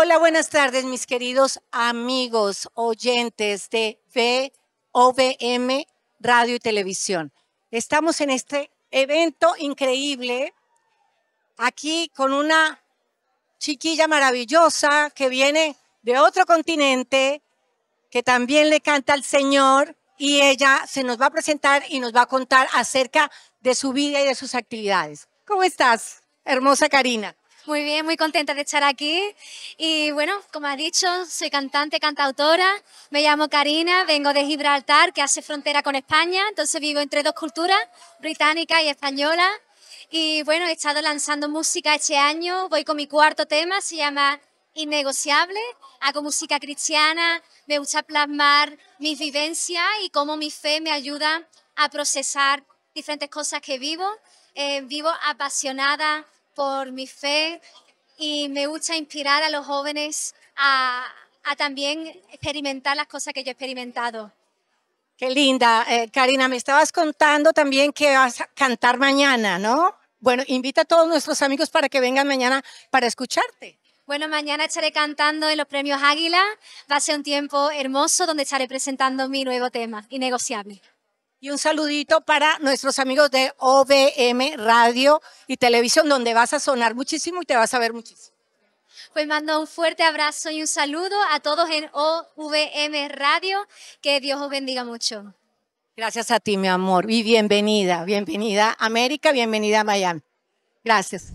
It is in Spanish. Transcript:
Hola, buenas tardes, mis queridos amigos oyentes de VOVM Radio y Televisión. Estamos en este evento increíble, aquí con una chiquilla maravillosa que viene de otro continente, que también le canta al Señor y ella se nos va a presentar y nos va a contar acerca de su vida y de sus actividades. ¿Cómo estás, hermosa Karina? Muy bien, muy contenta de estar aquí. Y bueno, como ha dicho, soy cantante, cantautora. Me llamo Karina, vengo de Gibraltar, que hace frontera con España. Entonces vivo entre dos culturas, británica y española. Y bueno, he estado lanzando música este año. Voy con mi cuarto tema, se llama Innegociable. Hago música cristiana, me gusta plasmar mis vivencias y cómo mi fe me ayuda a procesar diferentes cosas que vivo. Eh, vivo apasionada por mi fe y me gusta inspirar a los jóvenes a, también experimentar las cosas que yo he experimentado. Qué linda. Eh, Karina, me estabas contando también que vas a cantar mañana, ¿no? Bueno, invita a todos nuestros amigos para que vengan mañana para escucharte. Bueno, mañana estaré cantando en los premios Águila. Va a ser un tiempo hermoso donde estaré presentando mi nuevo tema, Innegociable. Y un saludito para nuestros amigos de OVM Radio y Televisión, donde vas a sonar muchísimo y te vas a ver muchísimo. Pues mando un fuerte abrazo y un saludo a todos en OVM Radio. Que Dios os bendiga mucho. Gracias a ti, mi amor. Y bienvenida, bienvenida América, bienvenida a Miami. Gracias.